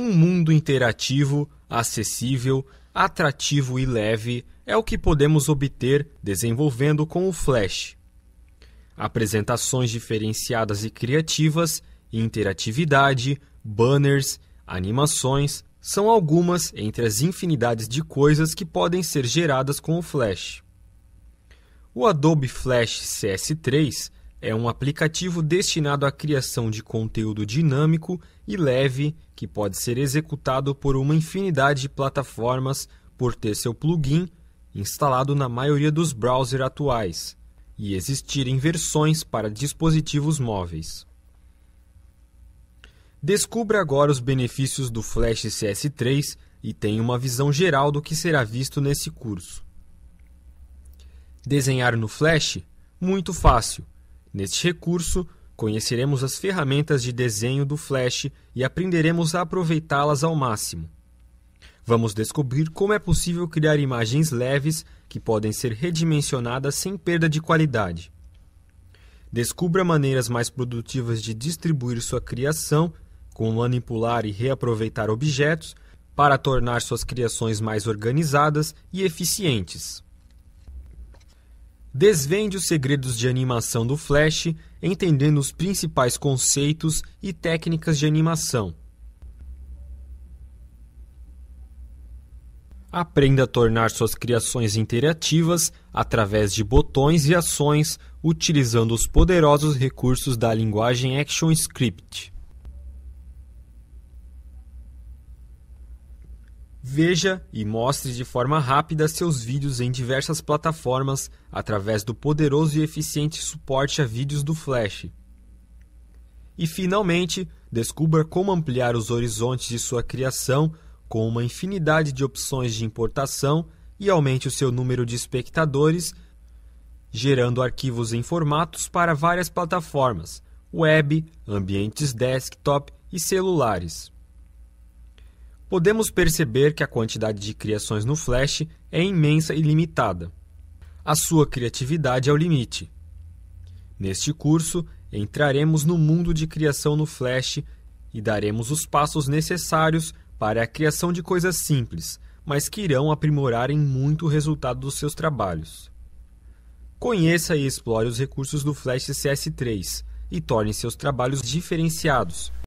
Um mundo interativo, acessível, atrativo e leve é o que podemos obter desenvolvendo com o Flash. Apresentações diferenciadas e criativas, interatividade, banners, animações são algumas entre as infinidades de coisas que podem ser geradas com o Flash. O Adobe Flash CS3 é um aplicativo destinado à criação de conteúdo dinâmico e leve que pode ser executado por uma infinidade de plataformas por ter seu plugin instalado na maioria dos browsers atuais e existirem versões para dispositivos móveis. Descubra agora os benefícios do Flash CS3 e tenha uma visão geral do que será visto nesse curso. Desenhar no Flash? Muito fácil. Neste recurso, conheceremos as ferramentas de desenho do Flash e aprenderemos a aproveitá-las ao máximo. Vamos descobrir como é possível criar imagens leves que podem ser redimensionadas sem perda de qualidade. Descubra maneiras mais produtivas de distribuir sua criação, como manipular e reaproveitar objetos, para tornar suas criações mais organizadas e eficientes. Desvende os segredos de animação do Flash, entendendo os principais conceitos e técnicas de animação. Aprenda a tornar suas criações interativas através de botões e ações, utilizando os poderosos recursos da linguagem ActionScript. Veja e mostre de forma rápida seus vídeos em diversas plataformas através do poderoso e eficiente suporte a vídeos do Flash. E finalmente, descubra como ampliar os horizontes de sua criação com uma infinidade de opções de importação e aumente o seu número de espectadores, gerando arquivos em formatos para várias plataformas: web, ambientes desktop e celulares podemos perceber que a quantidade de criações no Flash é imensa e limitada. A sua criatividade é o limite. Neste curso, entraremos no mundo de criação no Flash e daremos os passos necessários para a criação de coisas simples, mas que irão aprimorar em muito o resultado dos seus trabalhos. Conheça e explore os recursos do Flash CS3 e torne seus trabalhos diferenciados